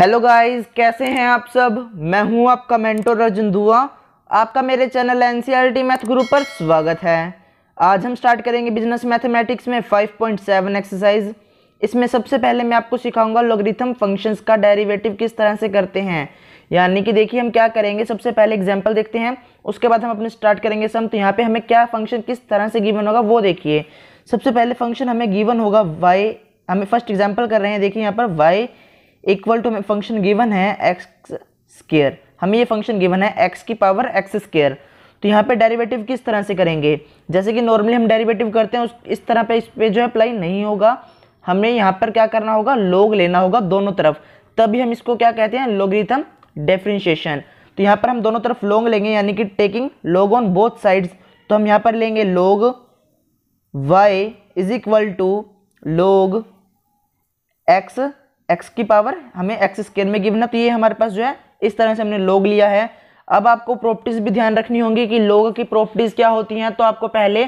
hello guys कैसे हैं आप सब मैं हूं आपका मेंटोर रजन दुआ आपका मेरे channel N C math group पर स्वागत है आज हम स्टार्ट करेंगे बिजनेस मैथमेटिक्स में 5.7 एक्सरसाइज इसमें सबसे पहले मैं आपको सिखाऊंगा लॉगरिथम फंक्शंस का डेरिवेटिव किस तरह से करते हैं यानी कि देखिए हम क्या करेंगे सबसे पहले एग्जाम्पल देखते हैं उसके बाद हम अपने स्टार्ट करेंगे सम तो यहाँ पर हमें क्या फंक्शन किस तरह से गिवन होगा वो देखिए सबसे पहले फंक्शन हमें गिवन होगा वाई हमें फर्स्ट एग्जाम्पल कर रहे हैं देखिए यहाँ पर y equal to function given है एक्स स्केयर हमें ये फंक्शन गिवन है एक्स की पावर एक्स स्केयर तो यहाँ पे डेरिवेटिव किस तरह से करेंगे जैसे कि नॉर्मली हम डेरिवेटिव करते हैं उस इस तरह पे इस पे जो है अप्लाई नहीं होगा हमें यहाँ पर क्या करना होगा लोग लेना होगा दोनों तरफ तभी हम इसको क्या कहते हैं लोगरिथम डेफ्रेंशिएशन तो यहाँ पर हम दोनों तरफ लोग लेंगे यानी कि टेकिंग लोग ऑन बोथ साइड्स तो हम यहाँ पर लेंगे log y is equal to log x x की पावर हमें एक्स स्केयर में गिवन है तो ये हमारे पास जो है इस तरह से हमने लोग लिया है अब आपको प्रॉपर्टीज़ भी ध्यान रखनी होंगी कि लोग की प्रॉपर्टीज़ क्या होती हैं तो आपको पहले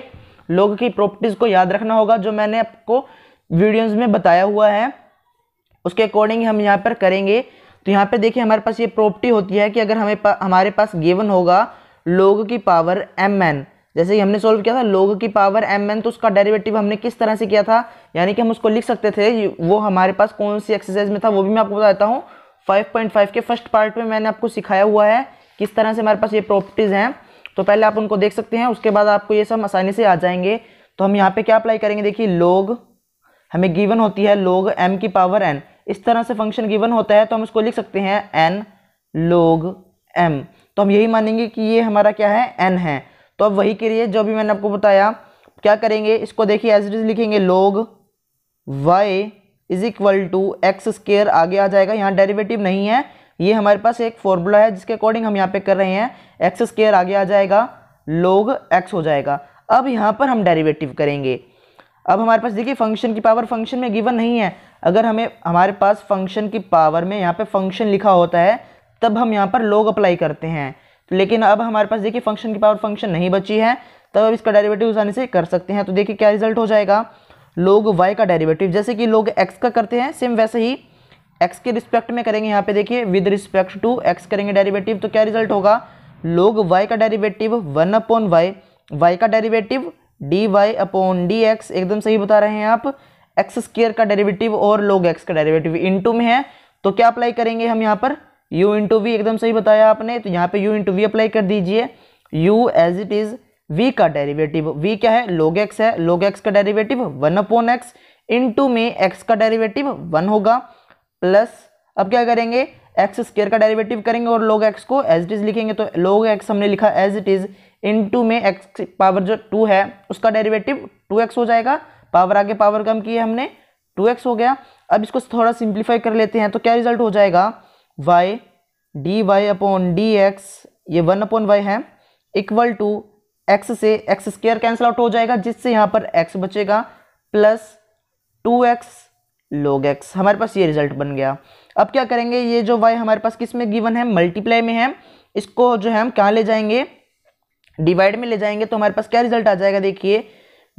लोग की प्रॉपर्टीज़ को याद रखना होगा जो मैंने आपको वीडियोज़ में बताया हुआ है उसके अकॉर्डिंग हम यहाँ पर करेंगे तो यहाँ पर देखिए हमारे पास ये प्रॉपर्टी होती है कि अगर हमें पा, हमारे पास गिवन होगा लोग की पावर एम एन जैसे कि हमने सोल्व किया था लोग की पावर एम एन तो उसका डेरिवेटिव हमने किस तरह से किया था यानी कि हम उसको लिख सकते थे वो हमारे पास कौन सी एक्सरसाइज में था वो भी मैं आपको बताता हूँ 5.5 के फर्स्ट पार्ट में मैंने आपको सिखाया हुआ है किस तरह से हमारे पास ये प्रॉपर्टीज़ हैं तो पहले आप उनको देख सकते हैं उसके बाद आपको ये सब आसानी से आ जाएंगे तो हम यहाँ पर क्या अप्लाई करेंगे देखिए लोग हमें गिवन होती है लोग एम की पावर एन इस तरह से फंक्शन गिवन होता है तो हम उसको लिख सकते हैं एन लोग एम तो हम यही मानेंगे कि ये हमारा क्या है एन है तो अब वही के लिए जो भी मैंने आपको बताया क्या करेंगे इसको देखिए एज इट इज लिखेंगे log y is equal to x square आगे आ जाएगा यहाँ डेरिवेटिव नहीं है ये हमारे पास एक फॉर्मूला है जिसके अकॉर्डिंग हम यहाँ पे कर रहे हैं एक्स स्केयर आगे आ जाएगा लोग एक्स हो जाएगा अब यहाँ पर हम डेरिवेटिव करेंगे अब हमारे पास देखिए फंक्शन की पावर फंक्शन में गिवन नहीं है अगर हमें हमारे पास फंक्शन की पावर में यहाँ पे फंक्शन लिखा होता है तब हम यहाँ पर लोग अप्लाई करते हैं लेकिन अब हमारे पास देखिए फंक्शन की पावर फंक्शन नहीं बची है तब तो अब इसका डेरिवेटिव आसानी से कर सकते हैं तो देखिए क्या रिजल्ट हो जाएगा लोग वाई का डेरिवेटिव जैसे कि लोग एक्स का करते हैं सेम वैसे ही एक्स के रिस्पेक्ट में करेंगे यहाँ पे देखिए विद रिस्पेक्ट टू एक्स करेंगे डेरिवेटिव तो क्या रिजल्ट होगा लोग वाई का derivative one upon y y का derivative d y upon d x एकदम सही बता रहे हैं आप एक्स स्केयर का डेरिवेटिव और लोग एक्स का डेरिवेटिव इन टू में है तो क्या अप्लाई करेंगे हम यहाँ पर u इंटू वी एकदम सही बताया आपने तो यहाँ पे u इंटू वी अप्लाई कर दीजिए u as it is v का डेरिवेटिव v क्या है log x है log x का derivative one upon x into में x का डेरिवेटिव वन होगा प्लस अब क्या करेंगे एक्स स्केयर का डेरिवेटिव करेंगे और लोग एक्स को एज इट इज लिखेंगे तो लोग एक्स हमने लिखा as it is into में एक्स पावर जो टू है उसका डेरिवेटिव टू एक्स हो जाएगा पावर आगे पावर कम किए हमने टू एक्स हो गया अब इसको थोड़ा सिंप्लीफाई कर लेते हैं तो क्या रिजल्ट हो जाएगा y d y upon d x ये one upon y is equal to x से एक्स स्क्र कैंसिल आउट हो जाएगा जिससे यहाँ पर एक्स बचेगा plus two x log x हमारे पास ये रिजल्ट बन गया अब क्या करेंगे ये जो वाई हमारे पास किस में गिवन है मल्टीप्लाई में है इसको जो है हम कहाँ ले जाएंगे डिवाइड में ले जाएंगे तो हमारे पास क्या रिजल्ट आ जाएगा देखिए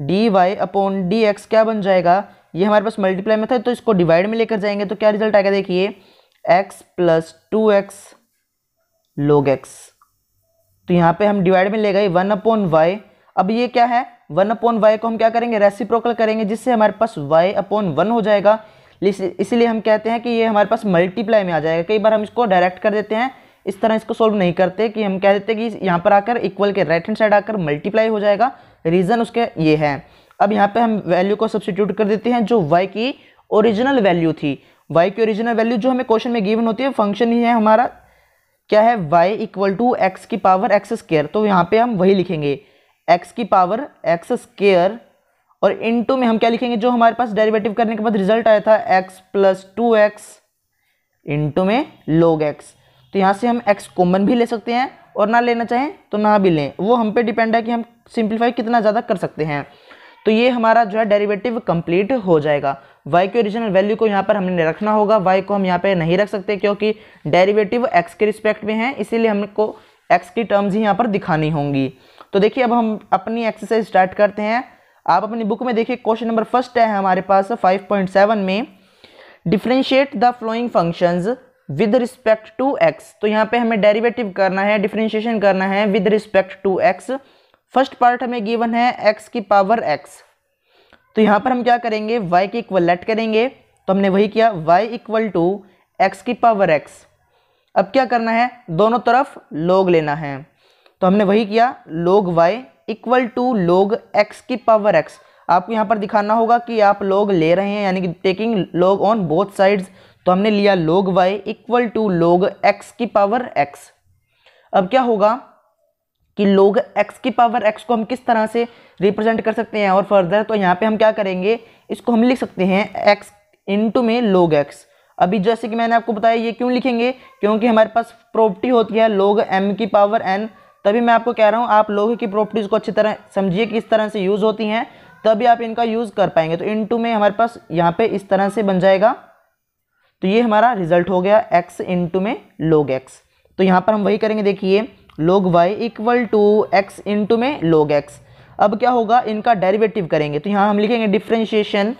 d y upon d x क्या बन जाएगा ये हमारे पास मल्टीप्लाई में था तो इसको डिवाइड में लेकर जाएंगे तो क्या रिजल्ट आएगा देखिए x plus two x log x तो यहाँ पे हम डिवाइड में ले गए वन अपॉन वाई अब ये क्या है वन अपॉन वाई को हम क्या करेंगे रेसिप्रोकल करेंगे जिससे हमारे पास वाई अपॉन वन हो जाएगा इसीलिए हम कहते हैं कि ये हमारे पास मल्टीप्लाई में आ जाएगा कई बार हम इसको डायरेक्ट कर देते हैं इस तरह इसको सोल्व नहीं करते कि हम कह देते कि यहाँ पर आकर इक्वल के राइट हैंड साइड आकर मल्टीप्लाई हो जाएगा रीज़न उसके ये है अब यहाँ पे हम वैल्यू को सब्सिट्यूट कर देते हैं जो वाई की ओरिजिनल वैल्यू थी वाई की ओरिजिनल वैल्यू जो हमें क्वेश्चन में गिवन होती है फंक्शन ही है हमारा क्या है वाई इक्वल टू एक्स की पावर एक्स स्केयर तो यहाँ पे हम वही लिखेंगे एक्स की पावर एक्स स्केयर और इन टू में हम क्या लिखेंगे जो हमारे पास डेरिवेटिव करने के बाद रिजल्ट आया था x plus two x into में लोग एक्स तो यहाँ से हम एक्स कॉमन भी ले सकते हैं और ना लेना चाहें तो ना भी लें वो हम पे डिपेंड है कि हम सिंप्लीफाई कितना ज़्यादा कर सकते हैं तो ये हमारा जो है डेरिवेटिव कंप्लीट हो जाएगा वाई के ओरिजिनल वैल्यू को यहाँ पर हमने रखना होगा वाई को हम यहाँ पर नहीं रख सकते क्योंकि डेरिवेटिव एक्स के रिस्पेक्ट में है इसीलिए हमको एक्स की टर्म्स ही यहाँ पर दिखानी होंगी तो देखिए अब हम अपनी एक्सरसाइज स्टार्ट करते हैं आप अपनी बुक में देखिए क्वेश्चन नंबर फर्स्ट है हमारे पास 5.7 में differentiate the following functions with respect to x तो यहाँ पे हमें डेरिवेटिव करना है डिफ्रेंशिएशन करना है with respect to x first part हमें गिवन है एक्स की पावर एक्स तो यहाँ पर हम क्या करेंगे y के इक्वल लेट करेंगे तो हमने वही किया y इक्वल टू एक्स की पावर x अब क्या करना है दोनों तरफ लोग लेना है तो हमने वही किया log y equal to log x की पावर x आपको यहाँ पर दिखाना होगा कि आप लोग ले रहे हैं यानी कि टेकिंग लोग ऑन बोथ साइड्स तो हमने लिया log y equal to log x की पावर x अब क्या होगा कि लोग x की पावर x को हम किस तरह से रिप्रेजेंट कर सकते हैं और फर्दर तो यहाँ पे हम क्या करेंगे इसको हम लिख सकते हैं x इंटू में लोग x अभी जैसे कि मैंने आपको बताया ये क्यों लिखेंगे क्योंकि हमारे पास प्रॉपर्टी होती है लोग m की पावर n तभी मैं आपको कह रहा हूँ आप लोग की प्रॉपर्टीज़ को अच्छी तरह समझिए कि इस तरह से यूज़ होती हैं तभी आप इनका यूज़ कर पाएंगे तो इन टू में हमारे पास यहाँ पर इस तरह से बन जाएगा तो ये हमारा रिजल्ट हो गया एक्स इन टू में लोग एक्स तो यहाँ पर हम वही करेंगे देखिए log y equal to x into में लोग एक्स अब क्या होगा इनका डेरिवेटिव करेंगे तो यहाँ हम लिखेंगे differentiation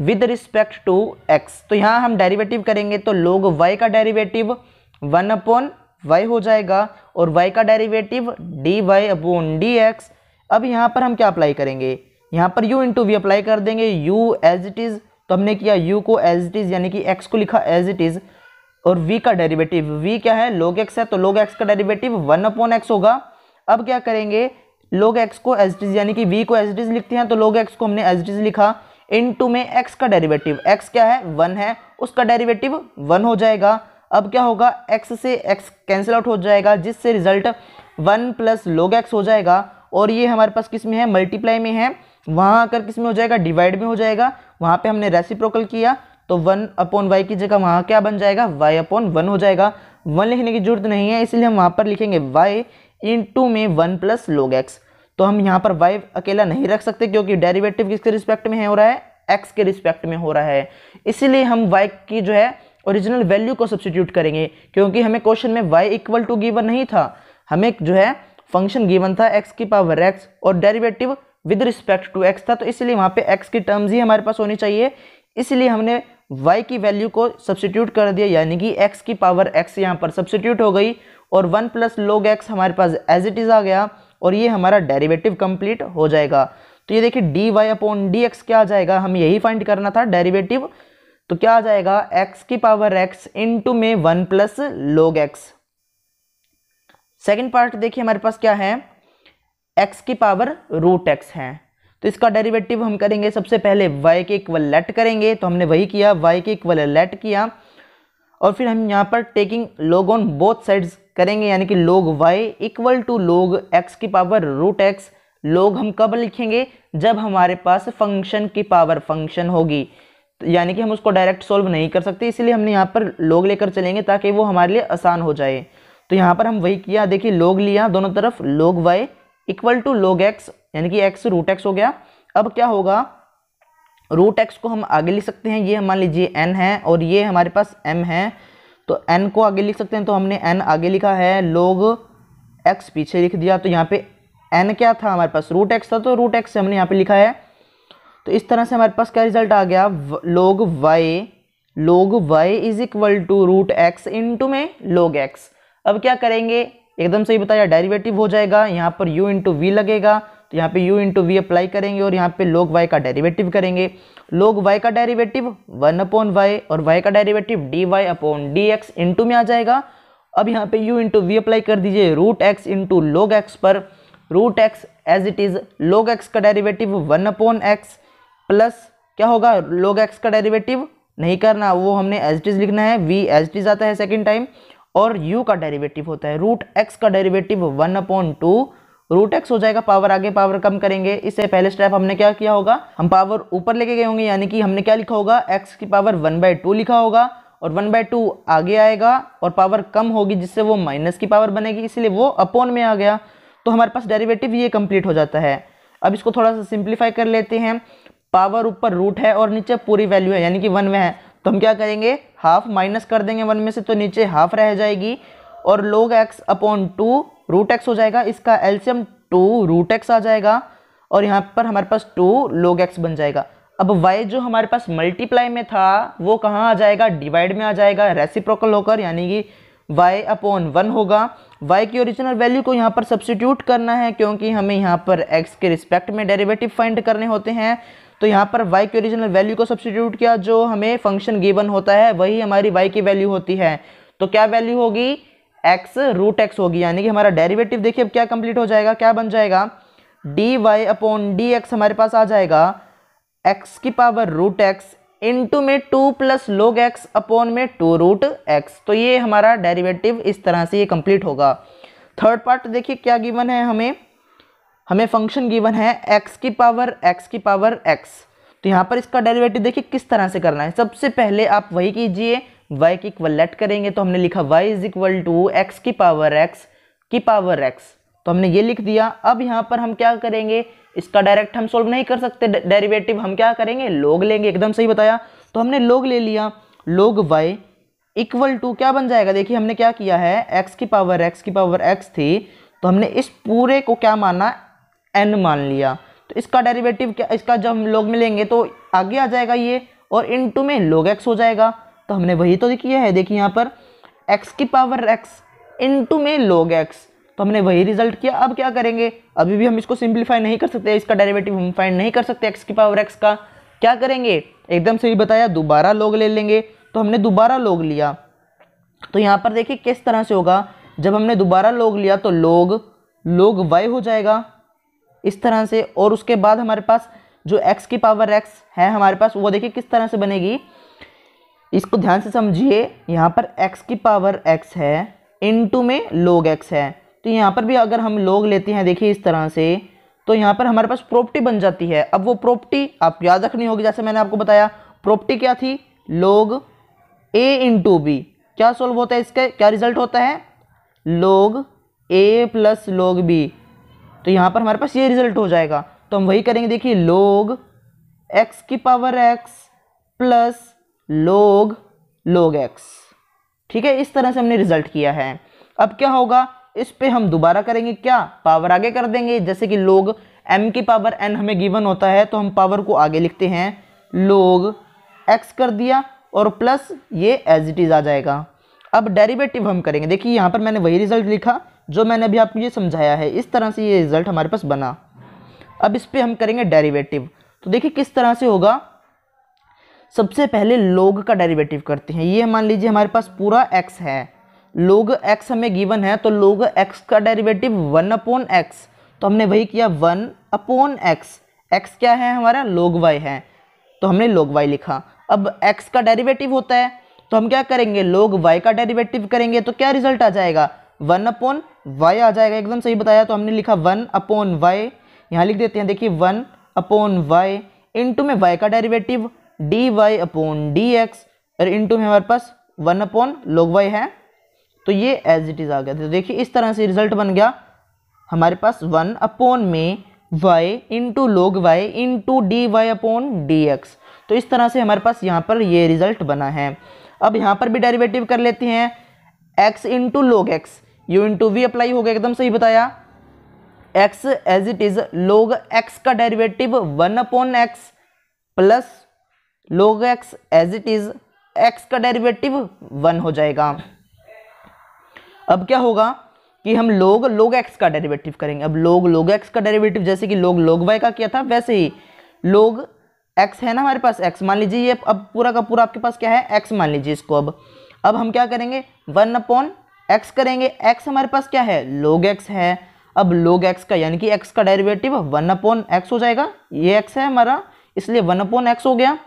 with respect to x तो यहाँ हम डेरिवेटिव करेंगे तो लोग वाई का डेरिवेटिव वन अपॉन वाई हो जाएगा और वाई का derivative d y upon d x अब यहाँ पर हम क्या अप्लाई करेंगे यहाँ पर यू इंटू वी अप्लाई कर देंगे यू एज इट इज़ तो हमने किया यू को एज इट इज़ यानी कि एक्स को लिखा एज इट इज़ और v का डेरिवेटिव v क्या है log x है तो log x का डेरिवेटिव वन अपॉन एक्स होगा अब क्या करेंगे log x को एज डीज यानी कि v को एज डीज लिखते हैं तो log x को हमने एज डीज लिखा इन टू में x का डेरिवेटिव x क्या है वन है उसका डेरिवेटिव वन हो जाएगा अब क्या होगा x से x कैंसिल आउट हो जाएगा जिससे result one plus log x हो जाएगा और ये हमारे पास किस में है मल्टीप्लाई में है वहाँ आकर किस में हो जाएगा डिवाइड में हो जाएगा वहाँ पे हमने रेसिप्रोकल किया तो वन अपॉन वाई की जगह वहाँ क्या बन जाएगा वाई अपॉन वन हो जाएगा वन लिखने की जरूरत नहीं है इसलिए हम वहाँ पर लिखेंगे वाई इन टू में वन प्लस लोग एक्स तो हम यहाँ पर वाई अकेला नहीं रख सकते क्योंकि डेरिवेटिव किसके रिस्पेक्ट में हो रहा है एक्स के रिस्पेक्ट में हो रहा है इसीलिए हम वाई की जो है ओरिजिनल वैल्यू को सब्सिट्यूट करेंगे क्योंकि हमें क्वेश्चन में वाई इक्वल टू गिवन नहीं था हमें जो है फंक्शन गिवन था एक्स की पावर एक्स और derivative with respect to x था तो इसलिए वहाँ पे एक्स की टर्म्स ही हमारे पास होनी चाहिए इसलिए हमने y की वैल्यू को सब्सिट्यूट कर दिया यानी कि x की पावर x यहाँ पर सब्सिट्यूट हो गई और वन प्लस लोग एक्स हमारे पास एज इट इज़ आ गया और ये हमारा डेरिवेटिव कंप्लीट हो जाएगा तो ये देखिए d y upon d x क्या आ जाएगा हमें यही फाइंड करना था डेरिवेटिव तो क्या आ जाएगा x की पावर x टू में one plus log x second part देखिए हमारे पास क्या है x की पावर रूट एक्स है तो इसका डेरिवेटिव हम करेंगे सबसे पहले y के इक्वल लेट करेंगे तो हमने वही किया y के इक्वल लेट किया और फिर हम यहाँ पर टेकिंग लोग ऑन बोथ साइड्स करेंगे यानी कि log y equal to log x की पावर रूट एक्स लोग हम कब लिखेंगे जब हमारे पास फंक्शन की पावर फंक्शन होगी तो यानी कि हम उसको डायरेक्ट सॉल्व नहीं कर सकते इसलिए हमने यहाँ पर लोग लेकर चलेंगे ताकि वो हमारे लिए आसान हो जाए तो यहाँ पर हम वही किया देखिए लोग लिया दोनों तरफ log y equal to log x यानी कि एक्स रूट एक्स हो गया अब क्या होगा रूट एक्स को हम आगे लिख सकते हैं ये मान लीजिए एन है और ये हमारे पास एम है तो एन को आगे लिख सकते हैं तो हमने एन आगे लिखा है लोग एक्स पीछे लिख दिया तो यहाँ पे एन क्या था हमारे पास रूट एक्स था तो रूट एक्स हमने यहाँ पे लिखा है तो इस तरह से हमारे पास क्या रिजल्ट आ गया log y log y is equal to root x two में लोग एक्स अब क्या करेंगे एकदम सही बताया डेरिवेटिव हो जाएगा यहाँ पर यू इंटू वी लगेगा तो यहाँ पे u इंटू वी अप्लाई करेंगे और यहाँ पे log y का डेरिवेटिव करेंगे log y का डेरिवेटिव वन अपॉन वाई और y का derivative d y upon d x into में आ जाएगा अब यहाँ पे u इंटू वी अप्लाई कर दीजिए root x into log x पर root x as it is log x का derivative one upon x plus क्या होगा log x का डेरिवेटिव नहीं करना वो हमने एज इट इज़ लिखना है वी एज इट इज़ आता है सेकेंड टाइम और u का डेरिवेटिव होता है रूट एक्स का derivative one upon two root x हो जाएगा पावर आगे पावर कम करेंगे इससे पहले स्टेप हमने क्या किया होगा हम पावर ऊपर लेके गए होंगे यानी कि हमने क्या लिखा होगा एक्स की पावर वन बाय टू लिखा होगा और वन बाय टू आगे आएगा और पावर कम होगी जिससे वो माइनस की पावर बनेगी इसलिए वो अपोन में आ गया तो हमारे पास डेरिवेटिव ये कंप्लीट हो जाता है अब इसको थोड़ा सा सिंप्लीफाई कर लेते हैं पावर ऊपर रूट है और नीचे पूरी वैल्यू है यानी कि वन में है तो हम क्या करेंगे हाफ माइनस कर देंगे वन में से तो नीचे हाफ रह जाएगी और log x upon two root x हो जाएगा इसका एल्सियम टू रूट एक्स आ जाएगा और यहाँ पर हमारे पास टू लोग एक्स बन जाएगा अब वाई जो हमारे पास मल्टीप्लाई में था वो कहाँ आ जाएगा डिवाइड में आ जाएगा रेसिप्रोकल होकर यानी कि y अपॉन वन होगा y की ओरिजिनल वैल्यू को यहाँ पर सब्सटीट्यूट करना है क्योंकि हमें यहाँ पर x के रिस्पेक्ट में डेरिवेटिव फाइंड करने होते हैं तो यहाँ पर y की ओरिजिनल वैल्यू को सब्सिट्यूट किया जो हमें फंक्शन गिवन होता है वही हमारी y की वैल्यू होती है तो क्या वैल्यू होगी एक्स रूट एक्स होगी यानी कि हमारा डेरिवेटिव देखिए अब क्या कंप्लीट हो जाएगा क्या बन जाएगा d y upon d x हमारे पास आ जाएगा एक्स की पावर रूट एक्स इंटू में two plus log x upon में टू रूट एक्स तो ये हमारा डेरिवेटिव इस तरह से ये कंप्लीट होगा थर्ड पार्ट देखिए क्या गिवन है हमें हमें फंक्शन गिवन है एक्स की पावर एक्स की पावर एक्स तो यहाँ पर इसका डेरिवेटिव देखिए किस तरह से करना है सबसे पहले आप वही कीजिए वाई की इक्वल लेट करेंगे तो हमने लिखा y is equal to x की पावर एक्स की पावर एक्स तो हमने ये लिख दिया अब यहाँ पर हम क्या करेंगे इसका डायरेक्ट हम सोल्व नहीं कर सकते डेरिवेटिव हम क्या करेंगे लोग लेंगे एकदम सही बताया तो हमने लोग ले लिया लोग वाई इक्वल टू क्या बन जाएगा देखिए हमने क्या किया है एक्स की पावर एक्स की पावर एक्स थी तो हमने इस पूरे को क्या माना एन मान लिया तो इसका डेरिवेटिव क्या इसका जब हम लोग मिलेंगे तो आगे आ जाएगा ये और इन टू में लोग एक्स हो जाएगा तो हमने वही तो किया है देखिए यहाँ पर एक्स की पावर एक्स इंटू में लोग एक्स तो हमने वही रिजल्ट किया अब क्या करेंगे अभी भी हम इसको सिंप्लीफाई नहीं कर सकते इसका डेरिवेटिव हम फाइंड नहीं कर सकते एक्स की पावर एक्स का क्या करेंगे एकदम से ही बताया दोबारा लोग ले लेंगे तो हमने दोबारा लोग लिया तो यहाँ पर देखिए किस तरह से होगा जब हमने दोबारा लोग लिया तो लोग लोग वाई हो जाएगा इस तरह से और उसके बाद हमारे पास जो एक्स की पावर एक्स है हमारे पास वो देखिए किस तरह से बनेगी इसको ध्यान से समझिए यहाँ पर x की पावर x है इन टू में log x है तो यहाँ पर भी अगर हम log लेते हैं देखिए इस तरह से तो यहाँ पर हमारे पास प्रॉपर्टी बन जाती है अब वो प्रॉपर्टी आप याद रखनी होगी जैसे मैंने आपको बताया प्रॉपर्टी क्या थी log a इंटू बी क्या सॉल्व होता है इसका क्या रिजल्ट होता है log a plus log b तो यहाँ पर हमारे पास ये रिजल्ट हो जाएगा तो हम वही करेंगे देखिए लोग एक्स की power x plus log log x ठीक है इस तरह से हमने रिजल्ट किया है अब क्या होगा इस पे हम दोबारा करेंगे क्या पावर आगे कर देंगे जैसे कि लोग एम की पावर एन हमें गिवन होता है तो हम पावर को आगे लिखते हैं लोग एक्स कर दिया और प्लस ये एज इट इज़ आ जाएगा अब डेरिवेटिव हम करेंगे देखिए यहाँ पर मैंने वही रिजल्ट लिखा जो मैंने अभी आपको ये समझाया है इस तरह से ये रिजल्ट हमारे पास बना अब इस पर हम करेंगे डेरिवेटिव तो देखिए किस तरह से होगा सबसे पहले लोग का डेरिवेटिव करते हैं ये मान लीजिए हमारे पास पूरा एक्स है लोग एक्स हमें गिवन है तो लोग एक्स का डेरिवेटिव वन अपोन एक्स तो हमने वही किया वन अपोन एक्स एक्स क्या है हमारा लोग वाई है तो हमने लोग वाई लिखा अब एक्स का डेरिवेटिव होता है तो हम क्या करेंगे लोग वाई का डेरिवेटिव करेंगे तो क्या रिजल्ट आ जाएगा वन अपोन वाई आ जाएगा एकदम सही बताया तो हमने लिखा वन अपोन वाई यहाँ लिख देते हैं देखिए वन अपोन वाई इंटू में वाई का derivative d y upon d x और इंटू में हमारे पास वन अपॉन लोग वाई है तो ये एज इट इज़ आ गया तो देखिए इस तरह से रिजल्ट बन गया हमारे पास वन अपॉन में y into log y into d y upon d x तो इस तरह से हमारे पास यहाँ पर ये रिजल्ट बना है अब यहाँ पर भी डेरिवेटिव कर लेते हैं x into log x u into v apply हो गया एकदम सही बताया x as it is log x का derivative one upon x plus log x as it is x का डेरिवेटिव वन हो जाएगा अब क्या होगा कि हम लोग लोग एक्स का डेरिवेटिव करेंगे अब लोग लोग एक्स का डेरिवेटिव जैसे कि लोग लोग वाई का किया था वैसे ही लोग एक्स है ना हमारे पास एक्स मान लीजिए ये अब पूरा का पूरा आपके पास क्या है एक्स मान लीजिए इसको अब अब हम क्या करेंगे वन अपॉन एक्स करेंगे एक्स हमारे पास क्या है लोग एक्स है अब लोग एक्स का यानी कि एक्स का डेरिवेटिव वन अपॉन एक्स हो जाएगा ये एक्स है हमारा इसलिए वन अपॉन एक्स हो गया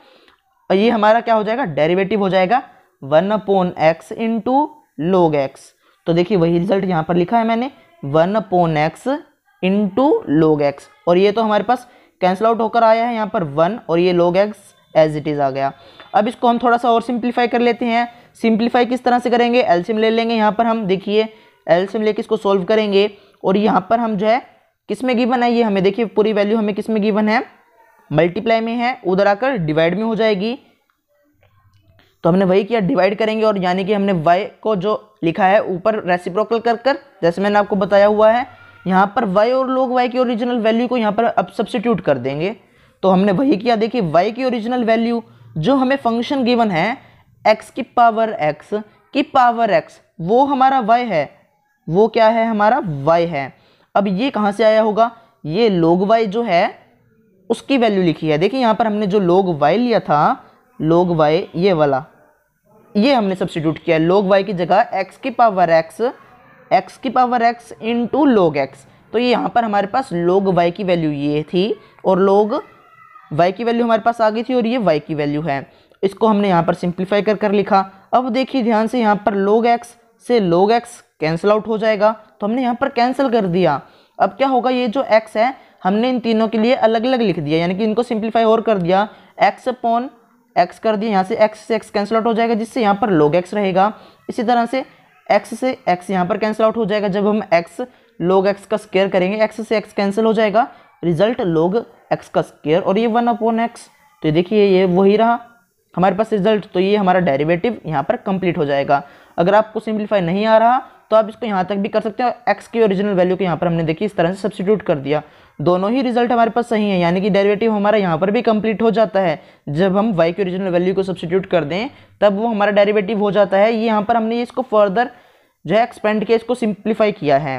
और ये हमारा क्या हो जाएगा डेरिवेटिव हो जाएगा one upon x into log x तो देखिए वही रिजल्ट यहाँ पर लिखा है मैंने one upon x into log x और ये तो हमारे पास कैंसिल आउट होकर आया है यहाँ पर वन और ये log x as it is आ गया अब इसको हम थोड़ा सा और सिंप्लीफाई कर लेते हैं सिंप्लीफाई किस तरह से करेंगे एल्सियम ले लेंगे यहाँ पर हम देखिए एल्सियम लेके इसको सॉल्व करेंगे और यहाँ पर हम जो है किस में गिवन है ये हमें देखिए पूरी वैल्यू हमें किस में गिवन है मल्टीप्लाई में है उधर आकर डिवाइड में हो जाएगी तो हमने वही किया डिवाइड करेंगे और यानी कि हमने y को जो लिखा है ऊपर रेसिप्रोकल कर कर जैसे मैंने आपको बताया हुआ है यहाँ पर y और लोग y की ओरिजिनल वैल्यू को यहाँ पर अब सब्सिट्यूट कर देंगे तो हमने वही किया देखिए y की ओरिजिनल वैल्यू जो हमें फंक्शन गिवन है x की पावर x की पावर x वो हमारा y है वो क्या है हमारा y है अब ये कहाँ से आया होगा ये लोग वाई जो है उसकी वैल्यू लिखी है देखिए यहाँ पर हमने जो लोग वाई लिया था लोग वाई ये वाला ये हमने सब्सिट्यूट किया है लोग वाई की जगह एक्स की पावर एक्स एक्स की power x into log x तो ये यहाँ पर हमारे पास लोग वाई की वैल्यू ये थी और लोग वाई की वैल्यू हमारे पास आ गई थी और ये वाई की वैल्यू है इसको हमने यहाँ पर सिंप्लीफाई कर कर लिखा अब देखिए ध्यान से यहाँ पर लोग एक्स से लोग एक्स कैंसिल आउट हो जाएगा तो हमने यहाँ पर कैंसिल कर दिया अब क्या होगा ये जो एक्स है हमने इन तीनों के लिए अलग अलग लिख दिया यानी कि इनको सिंप्लीफाई और कर दिया एक्स अपॉन एक्स कर दिया यहाँ से एक्स से एक्स कैंसिल आउट हो जाएगा जिससे यहाँ पर लोग एक्स रहेगा इसी तरह से एक्स से एक्स यहाँ पर कैंसिल आउट हो जाएगा जब हम एक्स लोग एक्स का स्केयर करेंगे एक्स से एक्स कैंसिल हो जाएगा रिजल्ट लोग एक्स का स्केयर और ये वन अपॉन एक्स तो देखिए ये वही रहा हमारे पास रिजल्ट तो ये हमारा डेरिवेटिव यहाँ पर कंप्लीट हो जाएगा अगर आपको सिंप्लीफाई नहीं आ रहा तो आप इसको यहाँ तक भी कर सकते हो एक्स की ओरिजिनल वैल्यू को यहाँ पर हमने देखिए इस तरह से सब्सिट्यूट कर दिया दोनों ही रिजल्ट हमारे पास सही है यानी कि डेरिवेटिव हमारा यहाँ पर भी कंप्लीट हो जाता है जब हम वाई की ओरिजिनल वैल्यू को सब्सिट्यूट कर दें तब वो हमारा डेरिवेटिव हो जाता है ये यहाँ पर हमने इसको फर्दर जो है एक्सपेंड किया इसको सिंप्लीफाई किया है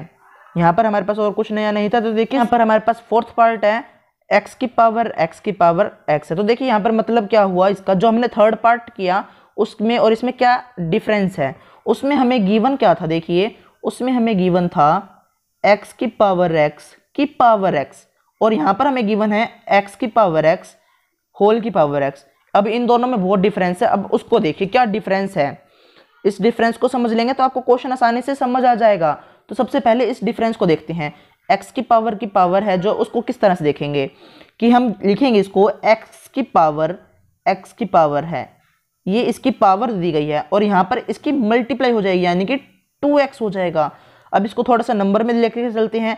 यहाँ पर हमारे पास और कुछ नया नहीं था तो देखिए यहाँ पर हमारे पास फोर्थ पार्ट है एक्स की पावर एक्स की पावर एक्स है तो देखिए यहाँ पर मतलब क्या हुआ इसका जो हमने थर्ड पार्ट किया उसमें और इसमें क्या डिफरेंस है उसमें हमें गिवन क्या था देखिए उसमें हमें गिवन था एक्स की पावर एक्स की पावर एक्स और यहाँ पर हमें गिवन है एक्स की पावर एक्स होल की पावर एक्स अब इन दोनों में बहुत डिफरेंस है अब उसको देखिए क्या डिफरेंस है इस डिफरेंस को समझ लेंगे तो आपको क्वेश्चन आसानी से समझ आ जाएगा तो सबसे पहले इस डिफरेंस को देखते हैं एक्स की पावर की पावर है जो उसको किस तरह से देखेंगे कि हम लिखेंगे इसको एक्स की पावर एक्स की पावर है ये इसकी पावर दी गई है और यहाँ पर इसकी मल्टीप्लाई हो जाएगी यानी कि टू एक्स हो जाएगा अब इसको थोड़ा सा नंबर में लेकर चलते हैं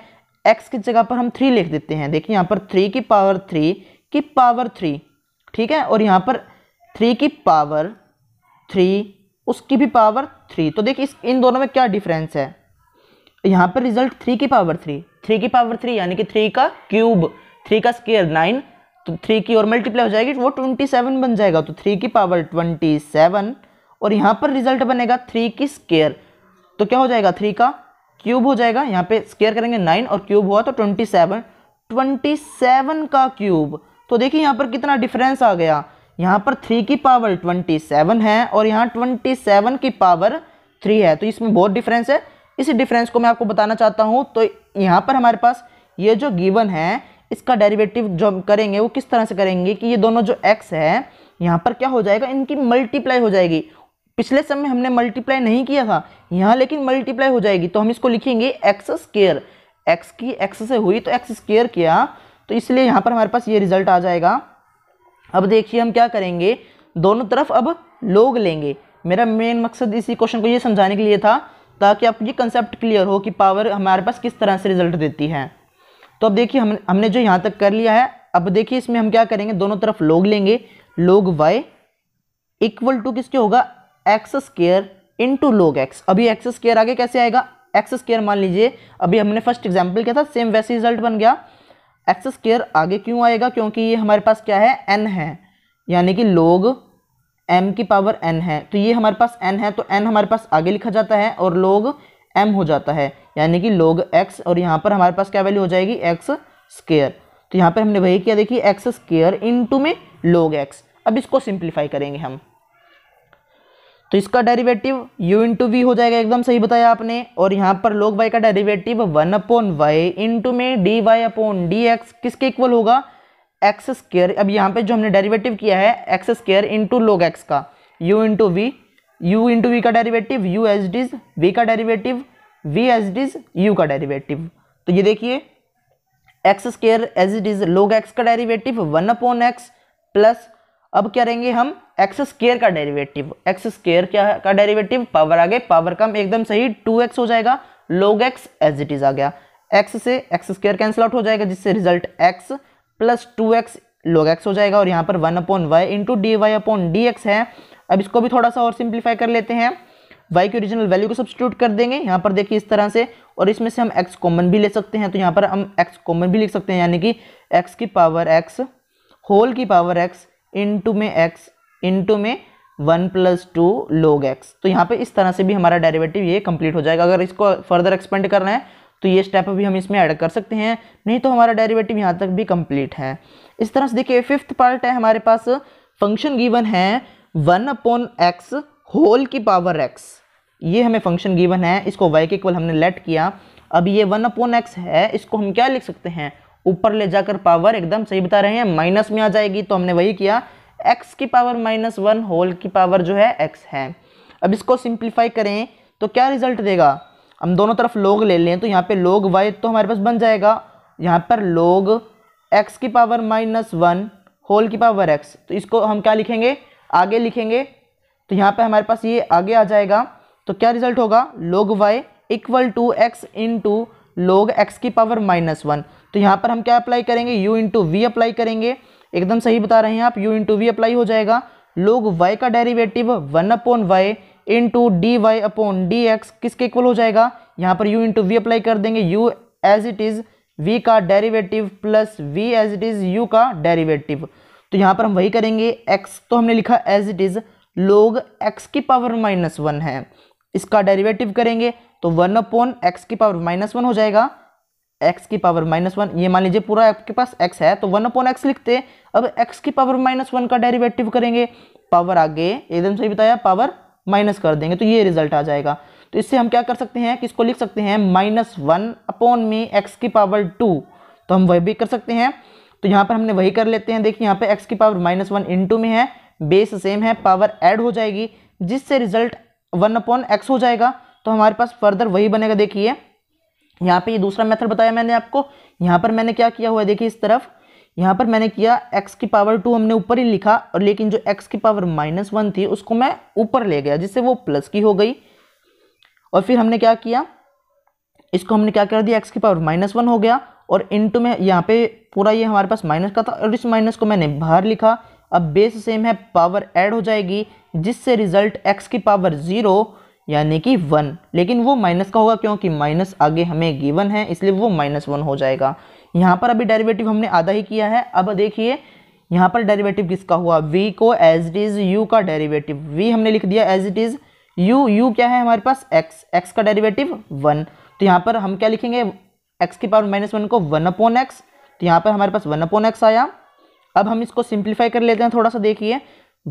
एक्स की जगह पर हम थ्री लिख देते हैं देखिए यहाँ पर थ्री की पावर थ्री की पावर थ्री ठीक है और यहाँ पर थ्री की पावर थ्री उसकी भी पावर थ्री तो देखिए इस इन दोनों में क्या डिफरेंस है यहाँ पर रिजल्ट थ्री की पावर थ्री थ्री की पावर थ्री यानी कि थ्री का क्यूब थ्री का स्केयर नाइन तो थ्री की और मल्टीप्लाई हो जाएगी वो ट्वेंटी सेवन बन जाएगा तो थ्री की पावर ट्वेंटी सेवन और यहाँ पर रिजल्ट बनेगा थ्री की स्केयर तो क्या हो जाएगा थ्री का क्यूब हो जाएगा यहाँ पे स्केयर करेंगे नाइन और क्यूब हुआ तो ट्वेंटी सेवन ट्वेंटी सेवन का क्यूब तो देखिए यहाँ पर कितना डिफरेंस आ गया यहाँ पर थ्री की पावर ट्वेंटी सेवन है और यहाँ ट्वेंटी सेवन की पावर थ्री है तो इसमें बहुत डिफरेंस है इसी डिफरेंस को मैं आपको बताना चाहता हूँ तो यहाँ पर हमारे पास ये जो गिवन है इसका डेरिवेटिव जो हम करेंगे वो किस तरह से करेंगे कि ये दोनों जो एक्स है यहाँ पर क्या हो जाएगा इनकी मल्टीप्लाई हो जाएगी पिछले समय में हमने मल्टीप्लाई नहीं किया था यहाँ लेकिन मल्टीप्लाई हो जाएगी तो हम इसको लिखेंगे एक्स स्केयर एक्स की एक्स से हुई तो एक्स स्केयर किया तो इसलिए यहाँ पर हमारे पास ये रिजल्ट आ जाएगा अब देखिए हम क्या करेंगे दोनों तरफ अब लोग लेंगे मेरा मेन मकसद इसी क्वेश्चन को ये समझाने के लिए था ताकि आपको ये कंसेप्ट क्लियर हो कि पावर हमारे पास किस तरह से रिजल्ट देती है तो अब देखिए हम हमने जो यहाँ तक कर लिया है अब देखिए इसमें हम क्या करेंगे दोनों तरफ लोग लेंगे लोग वाई इक्वल टू किसके होगा x square into log x अभी एक्स स्केयर आगे कैसे आएगा एक्स स्केयर मान लीजिए अभी हमने फर्स्ट एग्जाम्पल किया था सेम वैसे रिजल्ट बन गया एक्स स्केयर आगे क्यों आएगा क्योंकि ये हमारे पास क्या है एन है यानी कि लोग एम की पावर एन है तो ये हमारे पास एन है तो एन हमारे पास आगे लिखा जाता है और लोग एम हो जाता है यानी कि लोग एक्स और यहाँ पर हमारे पास क्या वैल्यू हो जाएगी एक्स स्केयर तो यहाँ पर हमने वही किया देखिए एक्स स्केयर इन में लोग एक्स अब इसको सिंप्लीफाई करेंगे हम तो इसका डेरिवेटिव u इंटू वी हो जाएगा एकदम सही बताया आपने और यहाँ पर लोग y का derivative one upon y into में d y upon d x किसके इक्वल होगा एक्स स्केयर अब यहाँ पे जो हमने डेरिवेटिव किया है x square into log x का u into v u into v का derivative u as is v का derivative v as is u का डेरिवेटिव तो ये देखिए x square as it is log x का derivative one upon x plus अब क्या रहेंगे हम एक्स स्केयर का डेरिवेटिव एक्स स्केयर क्या का डेरिवेटिव पावर आ गए पावर कम एकदम सही टू एक्स हो जाएगा log x as it is आ गया एक्स से एक्स स्केयर कैंसिल आउट हो जाएगा जिससे result x plus two x log x हो जाएगा और यहाँ पर one upon y into d y upon d x है अब इसको भी थोड़ा सा और सिंप्लीफाई कर लेते हैं वाई की ओरिजिनल वैल्यू को सब्सिट्यूट कर देंगे यहाँ पर देखिए इस तरह से और इसमें से हम एक्स कॉमन भी ले सकते हैं तो यहाँ पर हम एक्स कॉमन भी लिख सकते हैं यानी कि एक्स की पावर एक्स होल की पावर एक्स इन टू में एक्स इंटू में one plus two log x तो यहाँ पे इस तरह से भी हमारा डेरिवेटिव ये कंप्लीट हो जाएगा अगर इसको फर्दर एक्सपेंड करना है तो ये स्टेप भी हम इसमें ऐड कर सकते हैं नहीं तो हमारा डेरिवेटिव यहाँ तक भी कंप्लीट है इस तरह से देखिए फिफ्थ पार्ट है हमारे पास फंक्शन गिवन है वन अपॉन एक्स होल की पावर एक्स ये हमें फंक्शन गिवन है इसको वाई के इक्वल हमने लेट किया अब ये वन अपॉन एक्स है इसको हम क्या लिख सकते हैं ऊपर ले जाकर पावर एकदम सही बता रहे हैं माइनस में आ जाएगी तो हमने वही किया एक्स की पावर माइनस वन होल की पावर जो है एक्स है अब इसको सिंप्लीफाई करें तो क्या रिजल्ट देगा हम दोनों तरफ लोग ले लें तो यहाँ पे लोग वाई तो हमारे पास बन जाएगा यहाँ पर लोग एक्स की पावर माइनस वन होल की पावर एक्स तो इसको हम क्या लिखेंगे आगे लिखेंगे तो यहाँ पे हमारे पास ये आगे आ जाएगा तो क्या रिजल्ट होगा log y equal to x into log x की पावर माइनस वन तो यहाँ पर हम क्या अप्लाई करेंगे यू इंटू वी अप्लाई करेंगे एकदम सही बता रहे हैं आप इन इंटू वी अप्लाई हो जाएगा लोग y का derivative one upon y into d y upon d x किसके इक्वल हो जाएगा यहाँ पर u इंटू वी अप्लाई कर देंगे u as it is v का derivative plus v as it is u का डेरिवेटिव तो यहाँ पर हम वही करेंगे x तो हमने लिखा as it is log x की पावर माइनस वन है इसका डेरिवेटिव करेंगे तो वन अपॉन एक्स की पावर माइनस वन हो जाएगा एक्स की पावर माइनस वन ये मान लीजिए पूरा आपके पास एक्स है तो वन अपॉन एक्स लिखते अब एक्स की पावर माइनस वन का डेरिवेटिव करेंगे पावर आगे एकदम सही बताया पावर माइनस कर देंगे तो ये रिजल्ट आ जाएगा तो इससे हम क्या कर सकते हैं कि इसको लिख सकते हैं माइनस वन अपॉन में एक्स की पावर टू तो हम वह भी कर सकते हैं तो यहाँ पर हमने वही कर लेते हैं देखिए यहाँ पर एक्स की पावर माइनस वन इंटू में है बेस सेम है पावर एड हो जाएगी जिससे रिजल्ट वन अपॉन एक्स हो जाएगा तो हमारे पास फर्दर वही बनेगा देखिए यहाँ पे ये दूसरा मेथड बताया मैंने आपको यहाँ पर मैंने क्या किया हुआ है देखिए इस तरफ यहाँ पर मैंने किया x की पावर टू हमने ऊपर ही लिखा और लेकिन जो x की पावर माइनस वन थी उसको मैं ऊपर ले गया जिससे वो प्लस की हो गई और फिर हमने क्या किया इसको हमने क्या कर दिया x की पावर माइनस वन हो गया और इंटू में यहाँ पे पूरा ये हमारे पास माइनस का था और इस माइनस को मैंने बाहर लिखा अब बेस सेम है पावर एड हो जाएगी जिससे रिजल्ट एक्स की पावर ज़ीरो यानी कि वन लेकिन वो माइनस का होगा क्योंकि माइनस आगे हमें गिवन है इसलिए वो माइनस वन हो जाएगा यहाँ पर अभी डेरिवेटिव हमने आधा ही किया है अब देखिए यहाँ पर डेरिवेटिव किसका हुआ v को एज इट इज़ u का डेरिवेटिव v हमने लिख दिया as it is u u क्या है हमारे पास x x का डेरिवेटिव वन तो यहाँ पर हम क्या लिखेंगे x की पावर माइनस वन को वन अपोन एक्स तो यहाँ पर हमारे पास वन अपोन एक्स आया अब हम इसको सिंप्लीफाई कर लेते हैं थोड़ा सा देखिए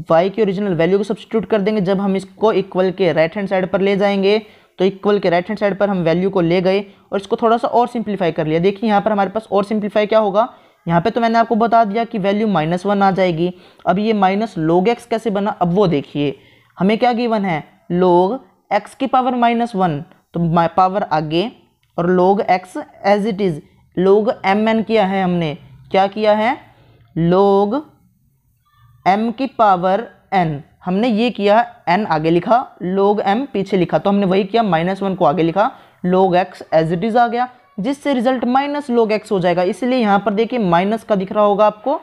वाई की ओरिजिनल वैल्यू को सब्सिट्यूट कर देंगे जब हम इसको इक्वल के राइट हैंड साइड पर ले जाएंगे तो इक्वल के राइट हैंड साइड पर हम वैल्यू को ले गए और इसको थोड़ा सा और सिंप्लीफाई कर लिया देखिए यहाँ पर हमारे पास और सिंप्लीफाई क्या होगा यहाँ पे तो मैंने आपको बता दिया कि वैल्यू माइनस वन आ जाएगी अब ये माइनस लोग एक्स कैसे बना अब वो देखिए हमें क्या गिवन है लोग एक्स की पावर माइनस वन तो पावर आगे और log x as it is log m n किया है हमने क्या किया है लोग एम की पावर एन हमने ये किया एन आगे लिखा लोग एम पीछे लिखा तो हमने वही किया माइनस वन को आगे लिखा log x as it is आ गया जिससे रिजल्ट माइनस लोग एक्स हो जाएगा इसलिए यहाँ पर देखिए माइनस का दिख रहा होगा आपको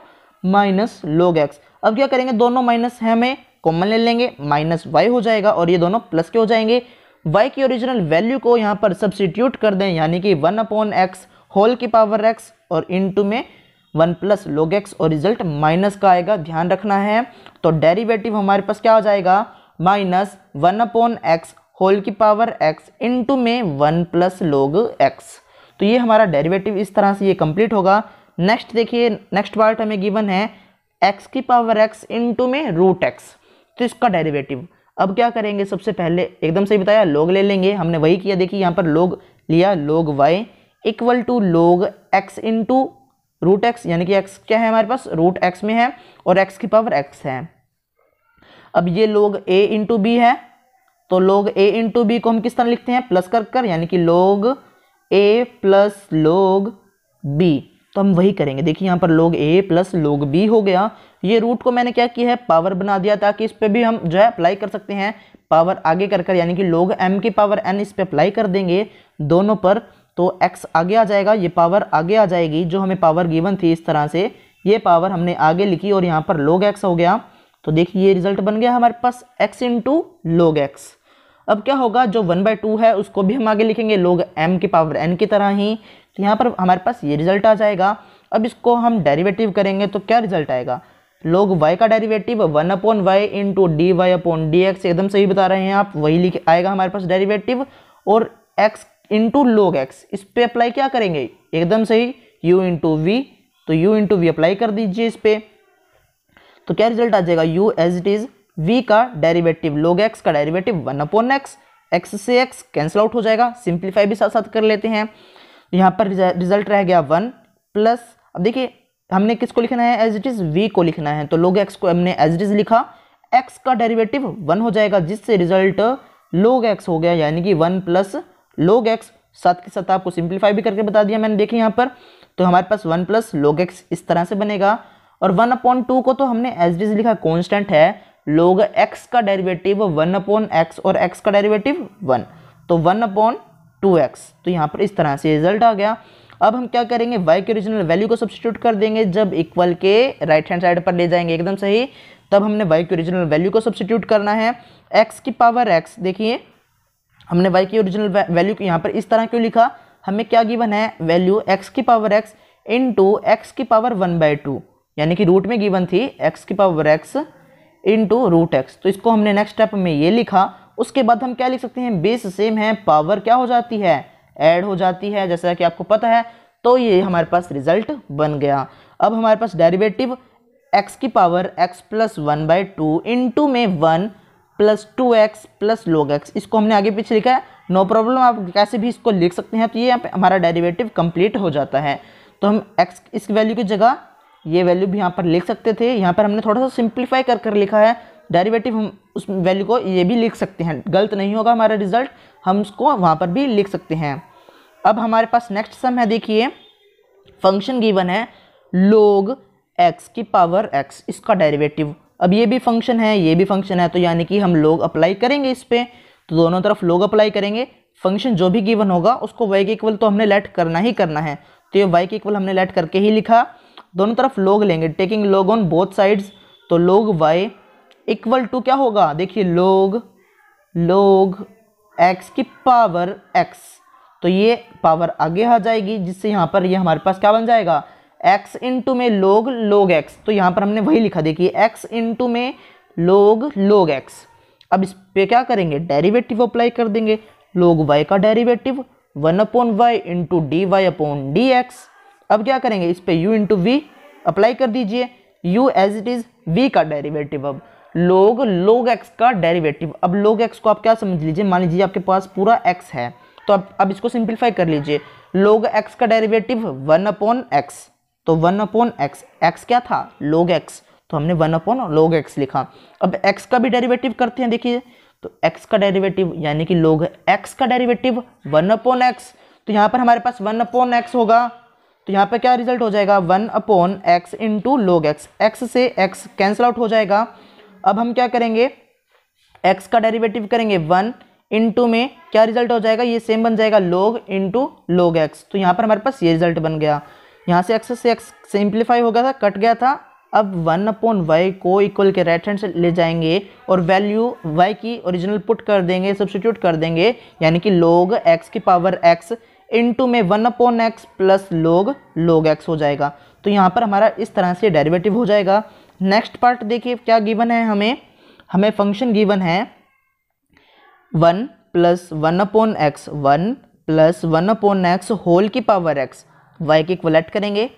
माइनस लोग एक्स अब क्या करेंगे दोनों माइनस है हमें कॉमन ले लेंगे माइनस वाई हो जाएगा और ये दोनों प्लस के हो जाएंगे वाई की ओरिजिनल वैल्यू को यहाँ पर सब्सटीट्यूट कर दें यानी कि वन अपॉन एक्स होल की पावर एक्स और इन टू में वन प्लस लोग एक्स और रिजल्ट माइनस का आएगा ध्यान रखना है तो डेरिवेटिव हमारे पास क्या हो जाएगा minus one upon x whole की पावर एक्स इंटू में वन प्लस लोग एक्स तो ये हमारा डेरिवेटिव इस तरह से ये कंप्लीट होगा नेक्स्ट देखिए नेक्स्ट पार्ट हमें गिवन है एक्स की पावर एक्स इंटू में रूट एक्स तो इसका डेरिवेटिव अब क्या करेंगे सबसे पहले एकदम से बताया लोग ले लेंगे हमने वही किया देखिए यहाँ पर लोग लिया log y equal to log x into root x यानी कि एक्स क्या है हमारे पास रूट एक्स में है और एक्स की पावर एक्स है अब ये लोग ए इंटू बी है तो लोग ए इंटू बी को हम किस तरह लिखते हैं प्लस कर कर यानी कि लोग ए प्लस लोग बी तो हम वही करेंगे देखिए यहाँ पर लोग ए प्लस लोग बी हो गया ये रूट को मैंने क्या किया है पावर बना दिया ताकि इस पर भी हम जो है अप्लाई कर सकते हैं पावर आगे कर कर यानी कि लोग एम की पावर एन इस पर अप्लाई कर देंगे दोनों पर तो एक्स आगे आ जाएगा ये पावर आगे आ जाएगी जो हमें पावर गिवन थी इस तरह से ये पावर हमने आगे लिखी और यहाँ पर लोग एक्स हो गया तो देखिए ये रिजल्ट बन गया हमारे पास एक्स इंटू लोग एक्स अब क्या होगा जो वन बाई टू है उसको भी हम आगे लिखेंगे लोग एम की पावर एन की तरह ही तो यहाँ पर हमारे पास ये रिजल्ट आ जाएगा अब इसको हम डेरिवेटिव करेंगे तो क्या रिजल्ट आएगा लोग y का derivative one upon y into d y upon d x एकदम सही बता रहे हैं आप वही लिख आएगा हमारे पास डेरीवेटिव और x इंटू लोग एक्स इस पर अप्लाई क्या करेंगे एकदम सही यू इंटू वी तो यू इंटू वी अप्लाई कर दीजिए इस पर तो क्या रिजल्ट आ जाएगा u as it is v का डेरिवेटिव लोग एक्स का derivative one upon x x से एक्स कैंसिल आउट हो जाएगा सिंप्लीफाई भी साथ साथ कर लेते हैं यहाँ पर रिजल्ट रह गया वन प्लस अब देखिए हमने किसको लिखना है एज इट इज़ वी को लिखना है तो लोग एक्स को हमने एज इट इज़ लिखा एक्स का डेरिवेटिव वन हो जाएगा जिससे रिजल्ट लोग एक्स हो गया यानी कि वन प्लस लोग एक्स सात के साथ आपको सिंप्लीफाई भी करके बता दिया मैंने देखे यहाँ पर तो हमारे पास वन प्लस लोग एक्स इस तरह से बनेगा और वन अपॉन टू को तो हमने एच डी से लिखा कॉन्स्टेंट है लोग एक्स का डेरिवेटिव वन अपॉन एक्स और एक्स का डेरिवेटिव वन तो वन अपॉन टू एक्स तो यहाँ पर इस तरह से रिजल्ट आ गया अब हम क्या करेंगे वाई के ओरिजिनल वैल्यू को सब्सिट्यूट कर देंगे जब इक्वल के राइट हैंड साइड पर ले जाएंगे एकदम सही तब हमने वाई के ओरिजिनल वैल्यू को सब्सिट्यूट करना है एक्स की पावर एक्स देखिए हमने वाई की ओरिजिनल वैल्यू को यहाँ पर इस तरह क्यों लिखा हमें क्या गिवन है वैल्यू एक्स की power x into x की पावर वन बाई टू यानी कि रूट में गिवन थी एक्स की power x into root x तो इसको हमने नेक्स्ट स्टेप में ये लिखा उसके बाद हम क्या लिख सकते हैं बेस सेम है पावर क्या हो जाती है ऐड हो जाती है जैसा कि आपको पता है तो ये हमारे पास रिजल्ट बन गया अब हमारे पास डेरिवेटिव एक्स की power x plus one by two into में one plus two x plus log x इसको हमने आगे पीछे लिखा है नो no प्रॉब्लम आप कैसे भी इसको लिख सकते हैं तो ये यहाँ पे हमारा डेरिवेटिव कंप्लीट हो जाता है तो हम एक्स इस वैल्यू की जगह ये वैल्यू भी यहाँ पर लिख सकते थे यहाँ पर हमने थोड़ा सा सिंप्लीफाई कर कर लिखा है डेरिवेटिव हम उस वैल्यू को ये भी लिख सकते हैं गलत नहीं होगा हमारा रिजल्ट हम उसको वहाँ पर भी लिख सकते हैं अब हमारे पास नेक्स्ट सम है देखिए फंक्शन गिवन है लोग एक्स की पावर एक्स इसका डेरिवेटिव अब ये भी फंक्शन है ये भी फंक्शन है तो यानी कि हम लोग अप्लाई करेंगे इस पर तो दोनों तरफ लोग अप्लाई करेंगे फंक्शन जो भी गिवन होगा उसको वाई के इक्वल तो हमने लेट करना ही करना है तो ये वाई के इक्वल हमने लेट करके ही लिखा दोनों तरफ लोग लेंगे टेकिंग लोग ऑन बोथ साइड्स तो लोग वाई इक्वल टू क्या होगा देखिए लोग लोग एक्स की पावर एक्स तो ये पावर आगे आ जाएगी जिससे यहाँ पर ये हमारे पास क्या बन जाएगा एक्स इंटू में लोग लोग एक्स तो यहाँ पर हमने वही लिखा देखिए एक्स इंटू में लोग लोग एक्स अब इस पे क्या करेंगे डेरिवेटिव अप्लाई कर देंगे लोग वाई का derivative one upon y into d y upon d x अब क्या करेंगे इस पर यू इंटू वी अप्लाई कर दीजिए u as it is v का डेरिवेटिव अब लोग लोग एक्स का डेरिवेटिव अब लोग एक्स को आप क्या समझ लीजिए मान लीजिए आपके पास पूरा एक्स है तो आप अब इसको सिंप्लीफाई कर लीजिए लोग एक्स का डेरिवेटिव वन अपॉन एक्स तो वन अपॉन एक्स एक्स क्या था लोग एक्स तो हमने वन अपॉन लोग एक्स लिखा अब एक्स का भी डेरिवेटिव करते हैं देखिए तो एक्स का डेरिवेटिव यानी कि लोग एक्स का डेरिवेटिव वन अपॉन एक्स तो यहाँ पर हमारे पास वन अपॉन एक्स होगा तो यहाँ पर क्या रिजल्ट हो जाएगा one upon x into log x x से एक्स कैंसिल आउट हो जाएगा अब हम क्या करेंगे एक्स का डेरिवेटिव करेंगे वन इंटू में क्या रिजल्ट हो जाएगा ये सेम बन जाएगा लोग इंटू लोग एक्स तो यहाँ पर हमारे पास ये रिजल्ट बन गया यहाँ से एक्स से एक्स सिंप्लीफाई हो गया था कट गया था अब वन अपॉन वाई को इक्वल के राइट हैंड से ले जाएंगे और वैल्यू वाई की ओरिजिनल पुट कर देंगे सब्सटीट्यूट कर देंगे यानी कि लोग एक्स की पावर एक्स इंटू में one upon x plus log log x हो जाएगा तो यहाँ पर हमारा इस तरह से डेरिवेटिव हो जाएगा नेक्स्ट पार्ट देखिए क्या गिवन है हमें हमें फंक्शन गिवन है one plus one upon x one plus one upon x whole की पावर एक्स वाई के इक्वलेट करेंगे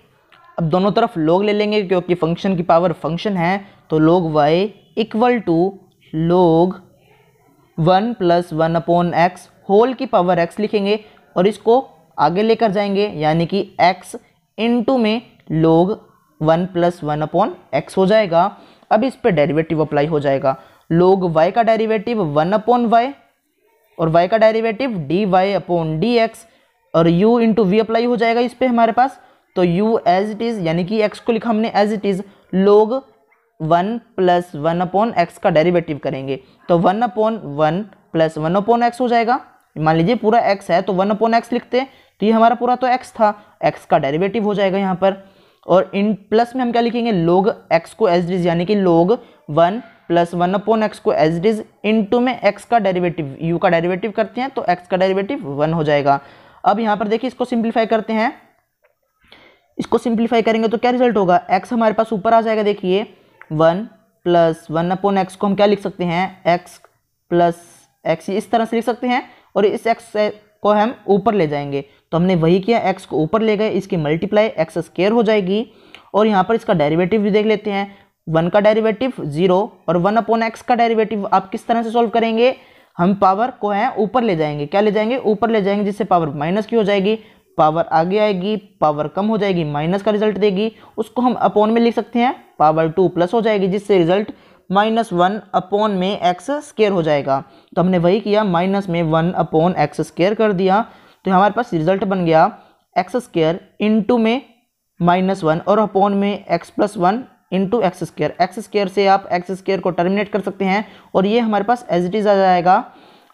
अब दोनों तरफ लोग ले लेंगे क्योंकि फंक्शन की पावर फंक्शन है तो log y equal to log one plus one upon x whole की पावर एक्स लिखेंगे और इसको आगे लेकर जाएंगे यानी कि एक्स इंटू में log one plus one upon x हो जाएगा अब इस पर डेरिवेटिव अप्लाई हो जाएगा लोग वाई का डेरिवेटिव वन अपॉन वाई और वाई का derivative d y upon d x और u इंटू वी अप्लाई हो जाएगा इस पर हमारे पास तो u एज इट इज़ यानी कि x को लिखा हमने as it is log one plus one upon x का डेरिवेटिव करेंगे तो one upon one plus one upon x हो जाएगा मान लीजिए पूरा एक्स है तो वन अपॉन एक्स लिखते हैं तो ये हमारा पूरा तो एक्स था एक्स का डेरिवेटिव हो जाएगा यहाँ पर और इन प्लस में हम क्या लिखेंगे लोग एक्स को एज डिज यानी कि log one plus one upon x को एज डिज इन टू में एक्स का डेरिवेटिव यू का डेरिवेटिव करते हैं तो एक्स का डेरिवेटिव वन हो जाएगा अब यहाँ पर देखिए इसको सिंप्लीफाई करते हैं इसको सिंप्लीफाई करेंगे तो क्या रिजल्ट होगा एक्स हमारे पास ऊपर आ जाएगा देखिए one plus one upon x को हम क्या लिख सकते हैं एक्स प्लस एक्स इस तरह से लिख सकते हैं और इस एक्स को हम ऊपर ले जाएंगे तो हमने वही किया एक्स को ऊपर ले गए इसकी मल्टीप्लाई एक्स स्केयर हो जाएगी और यहाँ पर इसका डेरिवेटिव भी देख लेते हैं वन का डेरिवेटिव जीरो और वन अपॉन एक्स का डेरिवेटिव आप किस तरह से सॉल्व करेंगे हम पावर को है ऊपर ले जाएंगे क्या ले जाएंगे ऊपर ले जाएंगे जिससे पावर माइनस की हो जाएगी पावर आगे आएगी पावर कम हो जाएगी माइनस का रिजल्ट देगी उसको हम अपोन में लिख सकते हैं पावर टू प्लस हो जाएगी जिससे रिजल्ट माइनस वन अपोन में एक्स स्केयर हो जाएगा तो हमने वही किया माइनस में वन अपोन एक्स स्केयर कर दिया तो हमारे पास रिजल्ट बन गया एक्स स्केयर इंटू में माइनस वन और अपोन में x plus one into x square x square से आप एक्स स्केयर को टर्मिनेट कर सकते हैं और ये हमारे पास एज इट इज़ आ जाएगा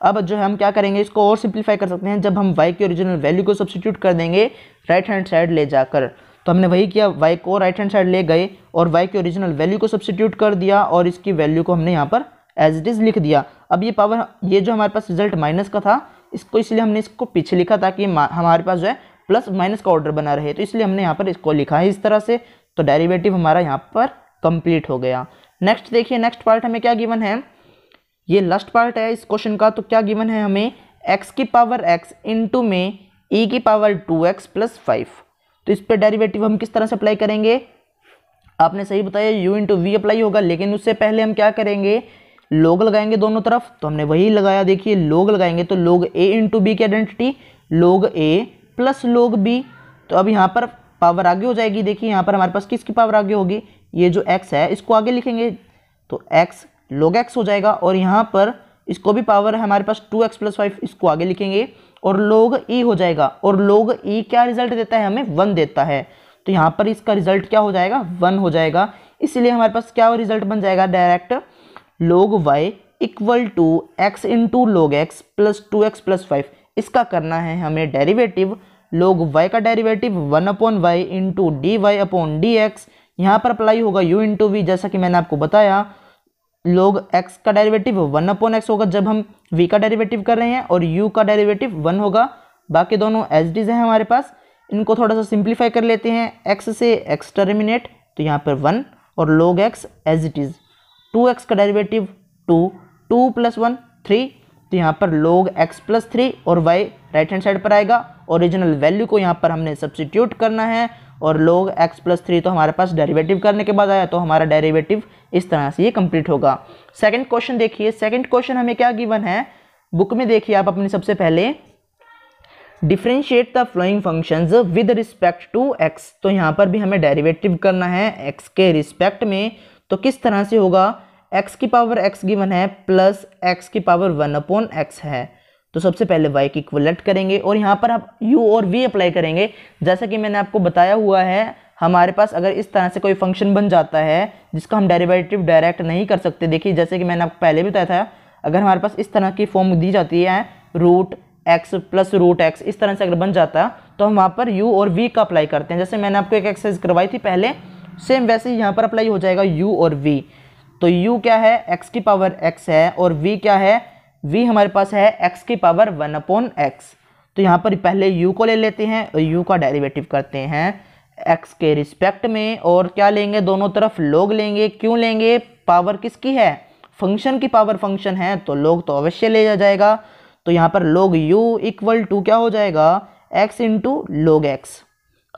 अब जो है हम क्या करेंगे इसको और सिंप्लीफाई कर सकते हैं जब हम वाई की ओरिजिनल वैल्यू को सब्सिट्यूट कर देंगे राइट हैंड साइड ले जाकर तो हमने वही किया वाई को राइट हैंड साइड ले गए और वाई की ओरिजिनल वैल्यू को सब्सिट्यूट कर दिया और इसकी वैल्यू को हमने यहाँ पर एज इट इज़ लिख दिया अब ये पावर ये जो हमारे पास रिजल्ट माइनस का था इसको इसलिए हमने इसको पीछे लिखा ताकि हमारे पास जो है प्लस माइनस का ऑर्डर बना रहे तो इसलिए हमने यहाँ पर इसको लिखा है इस तरह से तो डेरिवेटिव हमारा यहाँ पर कंप्लीट हो गया नेक्स्ट देखिए नेक्स्ट पार्ट हमें क्या गिवन है ये लास्ट पार्ट है इस क्वेश्चन का तो क्या गिवन है हमें एक्स की पावर एक्स इंटू में ई e की power two x plus five तो इस पर डेरिवेटिव हम किस तरह से अप्लाई करेंगे आपने सही बताया यू इंटू वी अप्लाई होगा लेकिन उससे पहले हम क्या करेंगे लोग लगाएंगे दोनों तरफ तो हमने वही लगाया देखिए लोग लगाएंगे तो लोग ए इंटू बी की identity log A plus log b तो अब यहाँ पर पावर आगे हो जाएगी देखिए यहाँ पर हमारे पास किसकी पावर आगे होगी ये जो एक्स है इसको आगे लिखेंगे तो एक्स लोग एक्स हो जाएगा और यहाँ पर इसको भी पावर है हमारे पास टू एक्स प्लस फाइव इसको आगे लिखेंगे और लोग ई e हो जाएगा और लोग ई e क्या रिजल्ट देता है हमें वन देता है तो यहाँ पर इसका रिजल्ट क्या हो जाएगा वन हो जाएगा इसलिए हमारे पास क्या रिजल्ट बन जाएगा direct log y equal to x into log x plus two x plus five इसका करना है हमें डेरिवेटिव लोग वाई का derivative one upon y into d y upon d x यहाँ पर अप्लाई होगा यू इंटू वी जैसा कि मैंने आपको बताया लोग x का डेरिवेटिव वन अपॉन एक्स होगा जब हम v का डेरिवेटिव कर रहे हैं और u का डेरिवेटिव वन होगा बाकी दोनों एच डीज हैं हमारे पास इनको थोड़ा सा सिंप्लीफाई कर लेते हैं एक्स से एक्स टर्मिनेट तो यहाँ पर वन और log x as it is two x का derivative two two plus one three तो यहाँ पर लोग एक्स प्लस थ्री और वाई राइट हैंड साइड पर आएगा ओरिजिनल वैल्यू को यहाँ पर हमने सब्सिट्यूट करना है और लोग x प्लस थ्री तो हमारे पास डेरिवेटिव करने के बाद आया तो हमारा डेरिवेटिव इस तरह से ये कंप्लीट होगा सेकंड क्वेश्चन देखिए सेकंड क्वेश्चन हमें क्या गिवन है बुक में देखिए आप अपने सबसे पहले differentiate the following functions with respect to x तो यहाँ पर भी हमें डेरिवेटिव करना है एक्स के रिस्पेक्ट में तो किस तरह से होगा एक्स की पावर एक्स गिवन है प्लस एक्स की पावर वन अपॉन एक्स है तो सबसे पहले वाई की इक्वलेट करेंगे और यहाँ पर आप यू और वी अप्लाई करेंगे जैसा कि मैंने आपको बताया हुआ है हमारे पास अगर इस तरह से कोई फंक्शन बन जाता है जिसका हम डेरिवेटिव डायरेक्ट नहीं कर सकते देखिए जैसे कि मैंने आपको पहले भी बताया था अगर हमारे पास इस तरह की फॉर्म दी जाती है root x plus root x इस तरह से अगर बन जाता तो हम वहाँ पर यू और वी का अप्लाई करते हैं जैसे मैंने आपको एक एक्सरसाइज करवाई थी पहले सेम वैसे ही यहाँ पर अप्लाई हो जाएगा यू और वी तो यू क्या है एक्स की पावर एक्स है और वी क्या है v हमारे पास है x की पावर वन अपॉन एक्स तो यहाँ पर पहले u को ले लेते हैं और u का डेरिवेटिव करते हैं x के रिस्पेक्ट में और क्या लेंगे दोनों तरफ लोग लेंगे क्यों लेंगे पावर किसकी है फंक्शन की पावर फंक्शन है तो लोग तो अवश्य ले जा जाएगा तो यहाँ पर लोग u इक्वल टू क्या हो जाएगा x इंटू लोग एक्स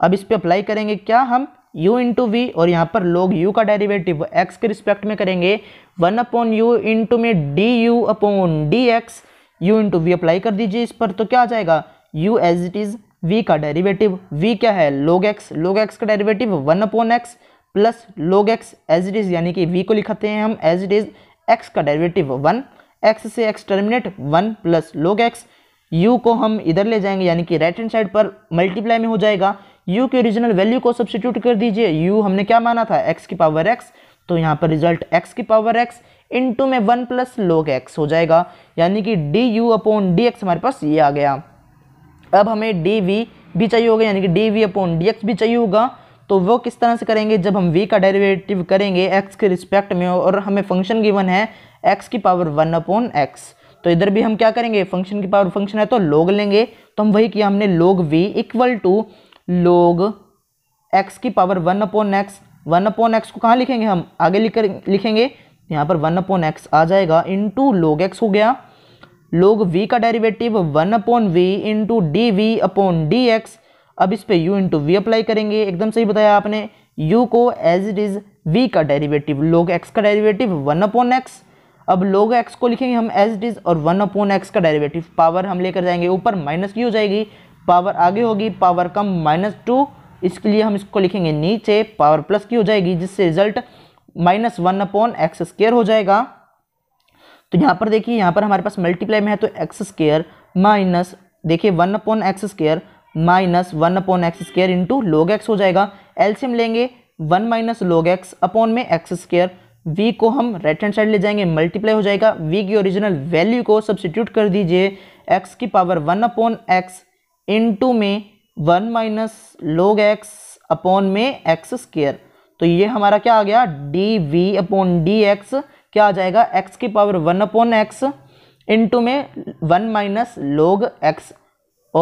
अब इस पर अप्लाई करेंगे क्या हम u इंटू वी और यहाँ पर लोग u का डेरिवेटिव x के रिस्पेक्ट में करेंगे वन अपॉन यू इंटू में d u upon d x u into v apply कर दीजिए इस पर तो क्या आ जाएगा u as it is v का डेरिवेटिव v क्या है log x log x का derivative one upon x plus log x as it is यानी कि v को लिखते हैं हम एज इट इज़ x का डेरिवेटिव वन x से x terminate one plus log x u को हम इधर ले जाएंगे यानी कि राइट हैंड साइड पर मल्टीप्लाई में हो जाएगा यू के ओरिजिनल वैल्यू को सब्सिट्यूट कर दीजिए यू हमने क्या माना था एक्स की पावर एक्स तो यहाँ पर रिजल्ट एक्स की पावर एक्स टू में वन प्लस लोग एक्स हो जाएगा यानी कि d u upon d x हमारे पास ये आ गया अब हमें डी वी भी चाहिए होगा यानी कि d v upon d x भी चाहिए होगा तो वो किस तरह से करेंगे जब हम वी का डेरिवेटिव करेंगे एक्स के रिस्पेक्ट में और हमें फंक्शन गिवन है एक्स की पावर वन अपॉन एक्स तो इधर भी हम क्या करेंगे फंक्शन की पावर फंक्शन है तो लोग लेंगे तो हम वही किया हमने log v equal to log x की power one upon x one upon x को कहाँ लिखेंगे हम आगे लिख लिखेंगे यहाँ पर वन अपॉन एक्स आ जाएगा इंटू लोग एक्स हो गया लोग वी का derivative one upon v into d v upon d x अब इस पे यू इंटू वी अप्लाई करेंगे एकदम सही बताया आपने यू को एज इट इज़ वी का डेरिवेटिव लोग एक्स का डेरिवेटिव वन अपॉन एक्स अब लोग एक्स को लिखेंगे हम एज इट इज़ और वन अपॉन एक्स का डेरिवेटिव पावर हम लेकर जाएंगे ऊपर माइनस की हो जाएगी पावर आगे होगी पावर कम माइनस टू इसके लिए हम इसको लिखेंगे नीचे पावर प्लस की हो जाएगी जिससे result minus one upon x square हो जाएगा तो यहाँ पर देखिए यहाँ पर हमारे पास मल्टीप्लाई में है तो एक्स स्केयर माइनस देखिए one upon x square minus one upon x square into log x हो जाएगा एल्सियम लेंगे one minus log x upon में एक्स स्केयर वी को हम राइट हैंड साइड ले जाएंगे मल्टीप्लाई हो जाएगा वी की ओरिजिनल वैल्यू को सब्सिट्यूट कर दीजिए एक्स की power one upon x into में one minus log x upon में एक्स स्केयर तो ये हमारा क्या आ गया d v upon d x क्या आ जाएगा एक्स की power one upon x into में वन माइनस लोग एक्स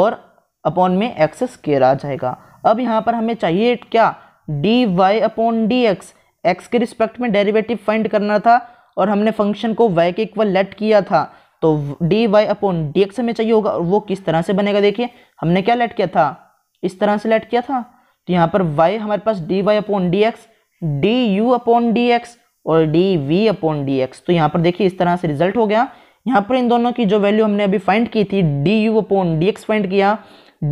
और अपॉन में एक्स स्केयर आ जाएगा अब यहाँ पर हमें चाहिए क्या d y upon d x x के रिस्पेक्ट में डेरिवेटिव फाइंड करना था और हमने फंक्शन को वाई के इक्वल लेट किया था तो d y upon d x हमें चाहिए होगा और वो किस तरह से बनेगा देखिए हमने क्या लेट किया था इस तरह से लेट किया था तो यहाँ पर y हमारे पास d y upon d x d u upon d x और d v upon d x तो यहाँ पर देखिए इस तरह से रिजल्ट हो गया यहाँ पर इन दोनों की जो वैल्यू हमने अभी फाइंड की थी d u upon d x find किया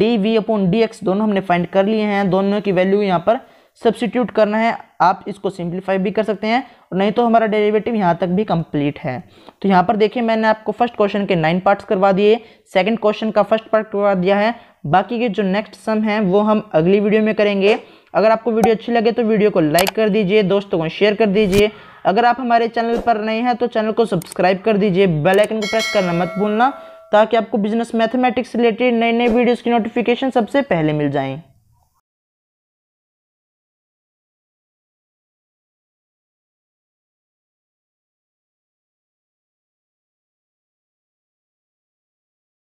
d v upon d x दोनों हमने फाइंड कर लिए हैं दोनों की वैल्यू यहाँ पर सब्सिट्यूट करना है आप इसको सिंप्लीफाई भी कर सकते हैं और नहीं तो हमारा डेरिवेटिव यहाँ तक भी कंप्लीट है तो यहाँ पर देखिए मैंने आपको फर्स्ट क्वेश्चन के नाइन पार्ट्स करवा दिए सेकंड क्वेश्चन का फर्स्ट पार्ट करवा दिया है बाकी के जो नेक्स्ट सम है वो हम अगली वीडियो में करेंगे अगर आपको वीडियो अच्छी लगे तो वीडियो को लाइक कर दीजिए दोस्तों को शेयर कर दीजिए अगर आप हमारे चैनल पर नए हैं तो चैनल को सब्सक्राइब कर दीजिए बेलाइकन को प्रेस करना मत भूलना ताकि आपको बिजनेस मैथमेटिक्स रिलेटेड नए नए वीडियोज़ की नोटिफिकेशन सबसे पहले मिल जाएँ